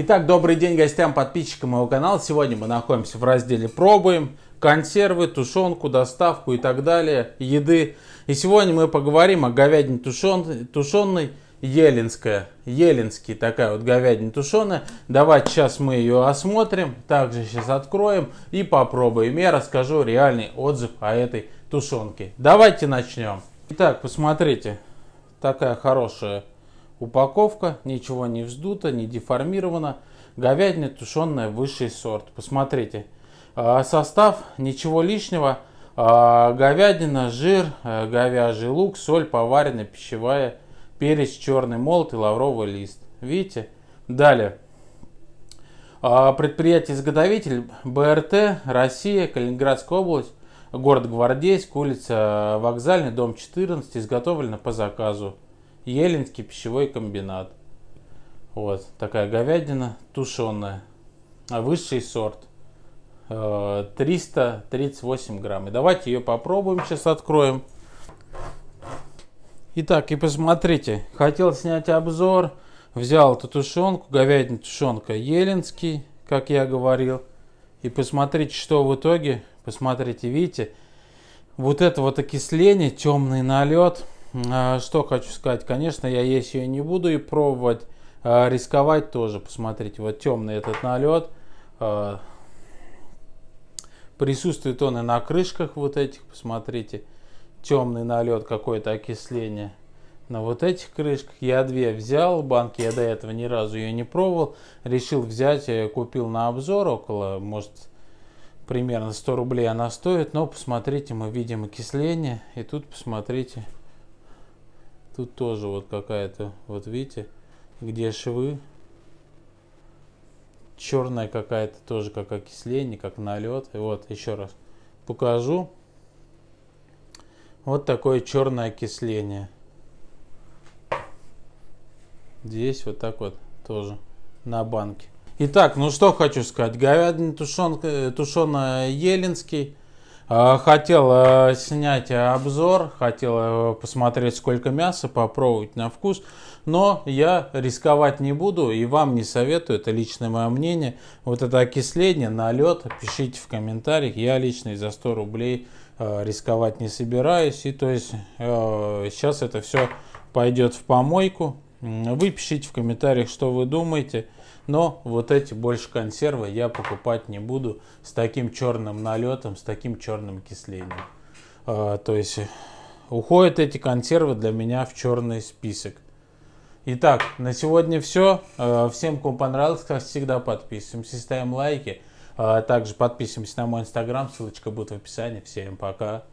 Итак, добрый день гостям, подписчикам моего канала. Сегодня мы находимся в разделе «Пробуем» консервы, тушенку, доставку и так далее, еды. И сегодня мы поговорим о говядине тушен, тушеной, еленская, еленский такая вот говядина тушеная. Давайте сейчас мы ее осмотрим, также сейчас откроем и попробуем. Я расскажу реальный отзыв о этой тушенке. Давайте начнем. Итак, посмотрите, такая хорошая Упаковка, ничего не вздуто, не деформировано. Говядина тушеная, высший сорт. Посмотрите. А, состав, ничего лишнего. А, говядина, жир, э, говяжий лук, соль, поваренная, пищевая, перец, черный молот и лавровый лист. Видите? Далее. А, Предприятие-изготовитель БРТ, Россия, Калининградская область, город Гвардейск, улица э, Вокзальный, дом 14, изготовлено по заказу. Елинский пищевой комбинат. Вот такая говядина тушеная, высший сорт. 338 э, грамм. И давайте ее попробуем, сейчас откроем. Итак, и посмотрите, хотел снять обзор, взял эту тушенку, говядина тушенка Еленский, как я говорил. И посмотрите, что в итоге, посмотрите, видите, вот это вот окисление, темный налет – а, что хочу сказать, конечно, я есть ее не буду и пробовать. А, рисковать тоже, посмотрите, вот темный этот налет. А, присутствует он и на крышках вот этих, посмотрите. Темный налет, какое-то окисление на вот этих крышках. Я две взял банки, я до этого ни разу ее не пробовал. Решил взять, я э, купил на обзор около, может, примерно 100 рублей она стоит. Но посмотрите, мы видим окисление. И тут посмотрите, Тут тоже вот какая-то, вот видите, где швы. Черная какая-то тоже как окисление, как налет. И вот еще раз покажу. Вот такое черное окисление. Здесь вот так вот тоже на банке. Итак, ну что хочу сказать. Говядина тушенка, э, тушеная елинский а, хотел э, снять обзор, хотел э, посмотреть, сколько мяса, попробовать на вкус, но я рисковать не буду и вам не советую, это личное мое мнение. Вот это окисление, налет, пишите в комментариях, я лично за 100 рублей э, рисковать не собираюсь. И то есть сейчас это все пойдет в помойку, вы пишите в комментариях, что вы думаете. Но вот эти больше консервы я покупать не буду с таким черным налетом, с таким черным кислением. А, то есть э, уходят эти консервы для меня в черный список. Итак, на сегодня все. А, всем, кому понравилось, как всегда, подписываемся, ставим лайки. А, также подписываемся на мой инстаграм, ссылочка будет в описании. Всем пока.